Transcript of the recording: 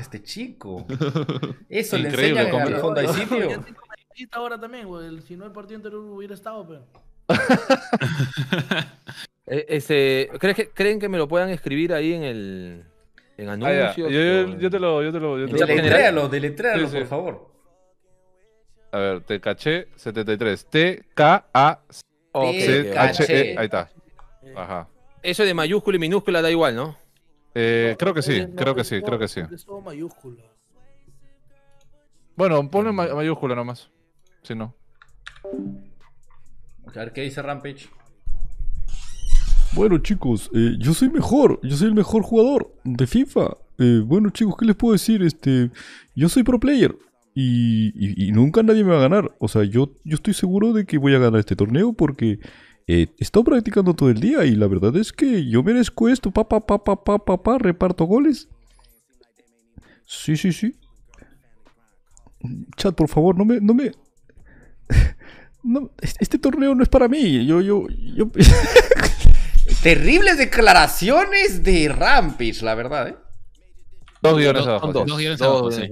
este chico. Eso le enseña en fondo sitio. ahora también, Si no el partido anterior hubiera estado, pero. Eh, ese, que, ¿Creen que me lo puedan escribir ahí en el en ah, anuncios? yo, te lo, yo te lo, yo te por favor. A ver, te caché 73. T K A C H E. Ahí está. Ajá. Eso de mayúscula y minúscula da igual, ¿no? Eh, creo que sí, creo que sí, creo que sí. Bueno, ponle mayúscula nomás. Si no. A ver qué dice Rampage. Bueno chicos, eh, yo soy mejor, yo soy el mejor jugador de FIFA. Eh, bueno chicos, ¿qué les puedo decir? Este, yo soy pro player y, nunca nadie me va a ganar. O sea, yo, yo estoy seguro de que voy a ganar este torneo porque eh, practicando todo el día y la verdad es que yo merezco esto, pa, pa, pa, pa, pa, pa, reparto goles. Sí, sí, sí. Chat, por favor, no me, no me... este torneo no es para mí. Yo, yo, yo... Terribles declaraciones de Rampage, la verdad, ¿eh? Dos guiones abajo. Dos,